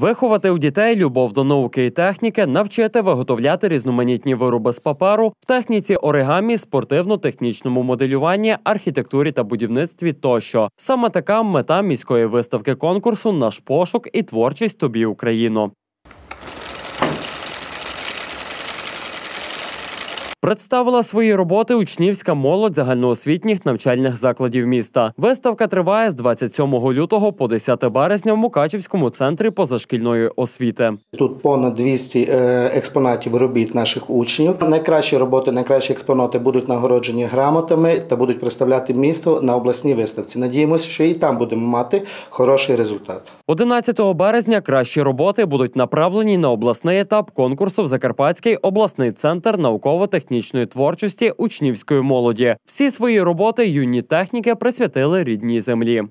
Виховати у дітей любов до науки і техніки, навчити виготовляти різноманітні вироби з паперу в техніці оригамі, спортивно-технічному моделюванні, архітектурі та будівництві тощо. Саме така мета міської виставки конкурсу Наш пошук і творчість тобі Україну. Представила свої роботи учнівська молодь загальноосвітніх навчальних закладів міста. Виставка триває з 27 лютого по 10 березня в Мукачівському центрі позашкільної освіти. Тут понад 200 е, експонатів робіт наших учнів. Найкращі роботи, найкращі експонати будуть нагороджені грамотами та будуть представляти місто на обласній виставці. Надіємося, що і там будемо мати хороший результат. 11 березня кращі роботи будуть направлені на обласний етап конкурсу в Закарпатський обласний центр науково-технічного технічної творчості учнівської молоді. Всі свої роботи юні техніки присвятили рідній землі.